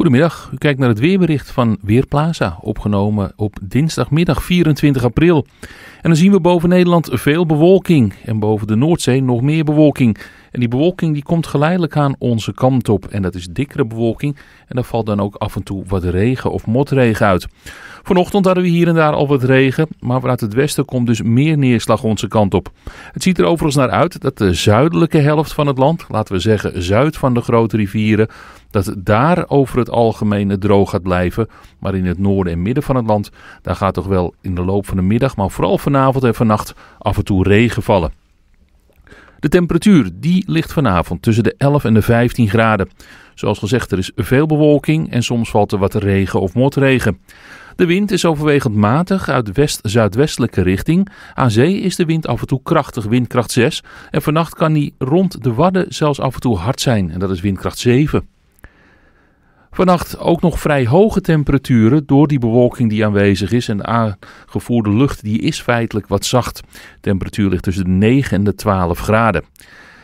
Goedemiddag, u kijkt naar het weerbericht van Weerplaza, opgenomen op dinsdagmiddag 24 april. En dan zien we boven Nederland veel bewolking en boven de Noordzee nog meer bewolking. En die bewolking die komt geleidelijk aan onze kant op en dat is dikkere bewolking en daar valt dan ook af en toe wat regen of motregen uit. Vanochtend hadden we hier en daar al wat regen, maar vanuit het westen komt dus meer neerslag onze kant op. Het ziet er overigens naar uit dat de zuidelijke helft van het land, laten we zeggen zuid van de grote rivieren, dat het daar over het algemeen droog gaat blijven. Maar in het noorden en midden van het land, daar gaat toch wel in de loop van de middag, maar vooral vanavond en vannacht af en toe regen vallen. De temperatuur die ligt vanavond tussen de 11 en de 15 graden. Zoals gezegd, er is veel bewolking en soms valt er wat regen of motregen. De wind is overwegend matig uit west-zuidwestelijke richting. Aan zee is de wind af en toe krachtig, windkracht 6. En vannacht kan die rond de Wadden zelfs af en toe hard zijn, en dat is windkracht 7. Vannacht ook nog vrij hoge temperaturen door die bewolking die aanwezig is. En de aangevoerde lucht die is feitelijk wat zacht. De temperatuur ligt tussen de 9 en de 12 graden.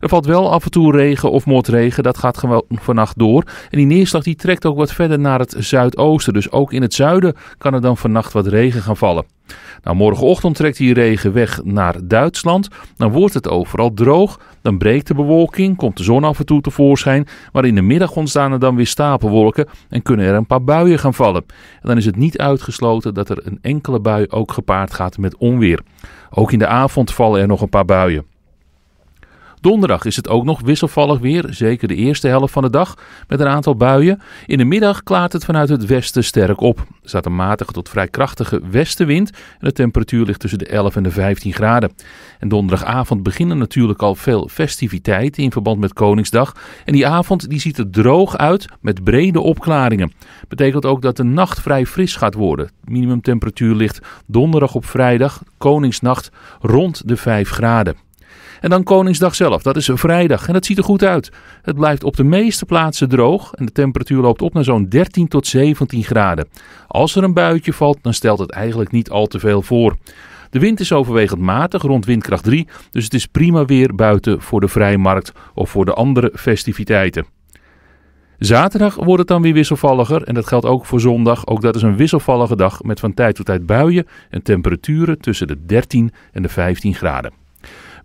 Er valt wel af en toe regen of motregen, dat gaat gewoon vannacht door. En die neerslag die trekt ook wat verder naar het zuidoosten. Dus ook in het zuiden kan er dan vannacht wat regen gaan vallen. Nou, morgenochtend trekt die regen weg naar Duitsland. Dan wordt het overal droog. Dan breekt de bewolking, komt de zon af en toe tevoorschijn. Maar in de middag ontstaan er dan weer stapelwolken en kunnen er een paar buien gaan vallen. En dan is het niet uitgesloten dat er een enkele bui ook gepaard gaat met onweer. Ook in de avond vallen er nog een paar buien. Donderdag is het ook nog wisselvallig weer, zeker de eerste helft van de dag, met een aantal buien. In de middag klaart het vanuit het westen sterk op. Er staat een matige tot vrij krachtige westenwind en de temperatuur ligt tussen de 11 en de 15 graden. En donderdagavond beginnen natuurlijk al veel festiviteiten in verband met Koningsdag. En die avond die ziet er droog uit met brede opklaringen. Betekent ook dat de nacht vrij fris gaat worden. Minimumtemperatuur ligt donderdag op vrijdag, Koningsnacht, rond de 5 graden. En dan Koningsdag zelf, dat is een vrijdag en dat ziet er goed uit. Het blijft op de meeste plaatsen droog en de temperatuur loopt op naar zo'n 13 tot 17 graden. Als er een buitje valt, dan stelt het eigenlijk niet al te veel voor. De wind is overwegend matig, rond windkracht 3, dus het is prima weer buiten voor de vrijmarkt of voor de andere festiviteiten. Zaterdag wordt het dan weer wisselvalliger en dat geldt ook voor zondag. Ook dat is een wisselvallige dag met van tijd tot tijd buien en temperaturen tussen de 13 en de 15 graden.